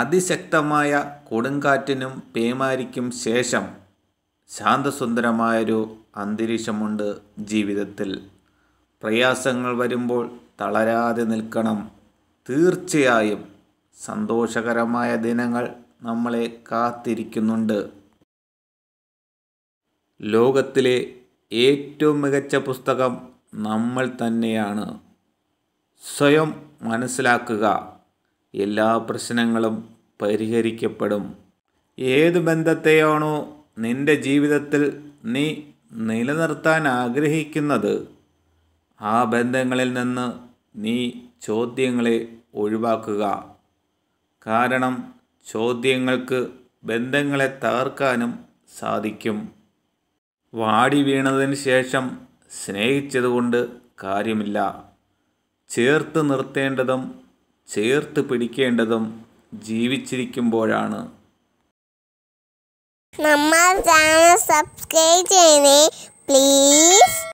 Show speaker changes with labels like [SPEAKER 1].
[SPEAKER 1] അതിശക്തമായ കൊടുങ്കാറ്റിനും പേമാരിക്കും ശേഷം ശാന്തസുന്ദരമായൊരു അന്തരീക്ഷമുണ്ട് ജീവിതത്തിൽ പ്രയാസങ്ങൾ വരുമ്പോൾ തളരാതെ നിൽക്കണം തീർച്ചയായും സന്തോഷകരമായ ദിനങ്ങൾ നമ്മളെ കാത്തിരിക്കുന്നുണ്ട് ലോകത്തിലെ ഏറ്റവും മികച്ച പുസ്തകം നമ്മൾ തന്നെയാണ് സ്വയം മനസ്സിലാക്കുക എല്ലാ പ്രശ്നങ്ങളും പരിഹരിക്കപ്പെടും ഏത് ബന്ധത്തെയാണോ നിന്റെ ജീവിതത്തിൽ നീ നിലനിർത്താൻ ആഗ്രഹിക്കുന്നത് ആ ബന്ധങ്ങളിൽ നിന്ന് നീ ചോദ്യങ്ങളെ ഒഴിവാക്കുക കാരണം ചോദ്യങ്ങൾക്ക് ബന്ധങ്ങളെ തകർക്കാനും സാധിക്കും വാടി വീണതിന് ശേഷം സ്നേഹിച്ചതുകൊണ്ട് കാര്യമില്ല ചേർത്ത് നിർത്തേണ്ടതും ചേർത്ത് പിടിക്കേണ്ടതും ജീവിച്ചിരിക്കുമ്പോഴാണ് നമ്മൾ ചാനൽ സബ്സ്ക്രൈബ് ചെയ്യണേ പ്ലീസ്